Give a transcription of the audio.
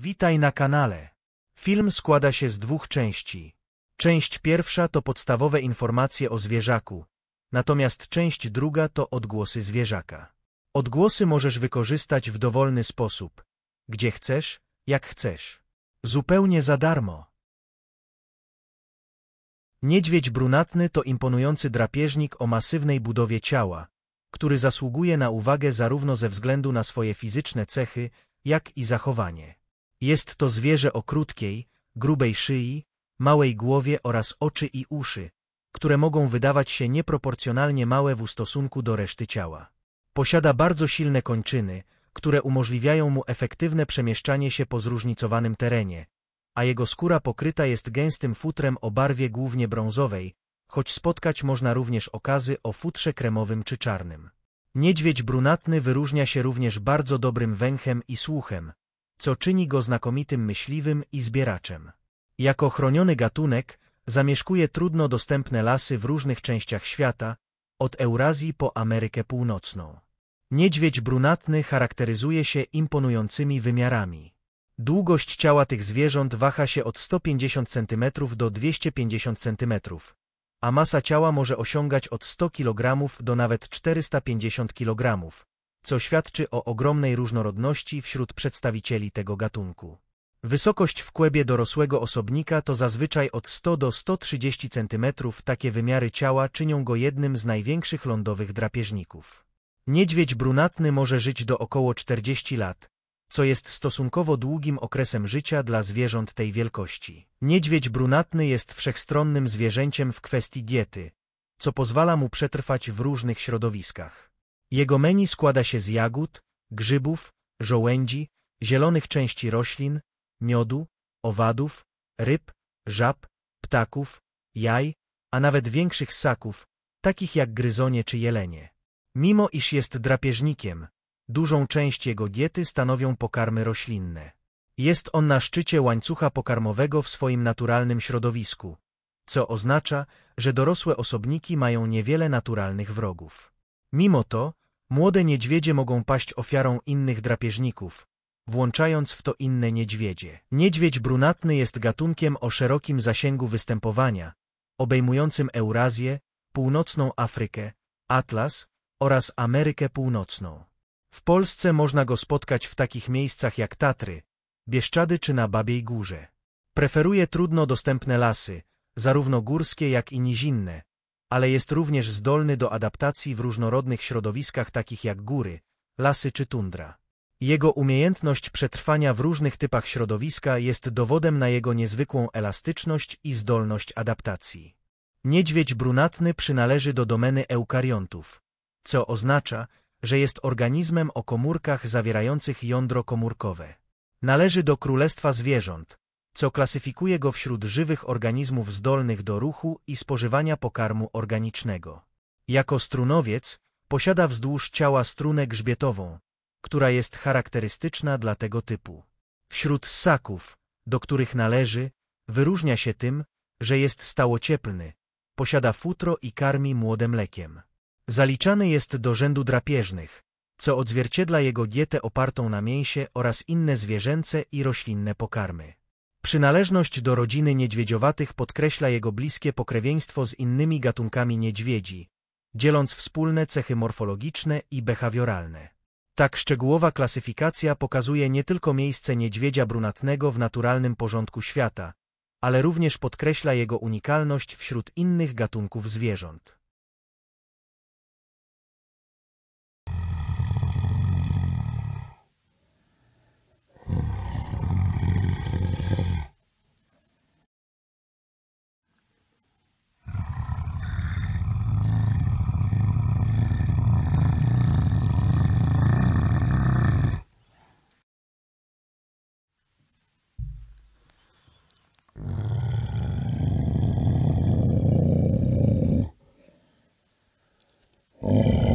Witaj na kanale. Film składa się z dwóch części. Część pierwsza to podstawowe informacje o zwierzaku, natomiast część druga to odgłosy zwierzaka. Odgłosy możesz wykorzystać w dowolny sposób, gdzie chcesz, jak chcesz. Zupełnie za darmo. Niedźwiedź brunatny to imponujący drapieżnik o masywnej budowie ciała, który zasługuje na uwagę zarówno ze względu na swoje fizyczne cechy, jak i zachowanie. Jest to zwierzę o krótkiej, grubej szyi, małej głowie oraz oczy i uszy, które mogą wydawać się nieproporcjonalnie małe w stosunku do reszty ciała. Posiada bardzo silne kończyny, które umożliwiają mu efektywne przemieszczanie się po zróżnicowanym terenie, a jego skóra pokryta jest gęstym futrem o barwie głównie brązowej, choć spotkać można również okazy o futrze kremowym czy czarnym. Niedźwiedź brunatny wyróżnia się również bardzo dobrym węchem i słuchem, co czyni go znakomitym myśliwym i zbieraczem. Jako chroniony gatunek zamieszkuje trudno dostępne lasy w różnych częściach świata, od Eurazji po Amerykę Północną. Niedźwiedź brunatny charakteryzuje się imponującymi wymiarami. Długość ciała tych zwierząt waha się od 150 cm do 250 cm, a masa ciała może osiągać od 100 kg do nawet 450 kg, co świadczy o ogromnej różnorodności wśród przedstawicieli tego gatunku. Wysokość w kłębie dorosłego osobnika to zazwyczaj od 100 do 130 cm. Takie wymiary ciała czynią go jednym z największych lądowych drapieżników. Niedźwiedź brunatny może żyć do około 40 lat, co jest stosunkowo długim okresem życia dla zwierząt tej wielkości. Niedźwiedź brunatny jest wszechstronnym zwierzęciem w kwestii diety, co pozwala mu przetrwać w różnych środowiskach. Jego menu składa się z jagód, grzybów, żołędzi, zielonych części roślin, miodu, owadów, ryb, żab, ptaków, jaj, a nawet większych ssaków, takich jak gryzonie czy jelenie. Mimo iż jest drapieżnikiem, dużą część jego diety stanowią pokarmy roślinne. Jest on na szczycie łańcucha pokarmowego w swoim naturalnym środowisku, co oznacza, że dorosłe osobniki mają niewiele naturalnych wrogów. Mimo to, młode niedźwiedzie mogą paść ofiarą innych drapieżników, włączając w to inne niedźwiedzie. Niedźwiedź brunatny jest gatunkiem o szerokim zasięgu występowania, obejmującym Eurazję, Północną Afrykę, Atlas oraz Amerykę Północną. W Polsce można go spotkać w takich miejscach jak Tatry, Bieszczady czy na Babiej Górze. Preferuje trudno dostępne lasy, zarówno górskie jak i nizinne, ale jest również zdolny do adaptacji w różnorodnych środowiskach takich jak góry, lasy czy tundra. Jego umiejętność przetrwania w różnych typach środowiska jest dowodem na jego niezwykłą elastyczność i zdolność adaptacji. Niedźwiedź brunatny przynależy do domeny eukariontów, co oznacza, że jest organizmem o komórkach zawierających jądro komórkowe. Należy do królestwa zwierząt, co klasyfikuje go wśród żywych organizmów zdolnych do ruchu i spożywania pokarmu organicznego. Jako strunowiec posiada wzdłuż ciała strunę grzbietową, która jest charakterystyczna dla tego typu. Wśród ssaków, do których należy, wyróżnia się tym, że jest stałocieplny, posiada futro i karmi młode mlekiem. Zaliczany jest do rzędu drapieżnych, co odzwierciedla jego dietę opartą na mięsie oraz inne zwierzęce i roślinne pokarmy. Przynależność do rodziny niedźwiedziowatych podkreśla jego bliskie pokrewieństwo z innymi gatunkami niedźwiedzi, dzieląc wspólne cechy morfologiczne i behawioralne. Tak szczegółowa klasyfikacja pokazuje nie tylko miejsce niedźwiedzia brunatnego w naturalnym porządku świata, ale również podkreśla jego unikalność wśród innych gatunków zwierząt. Mm.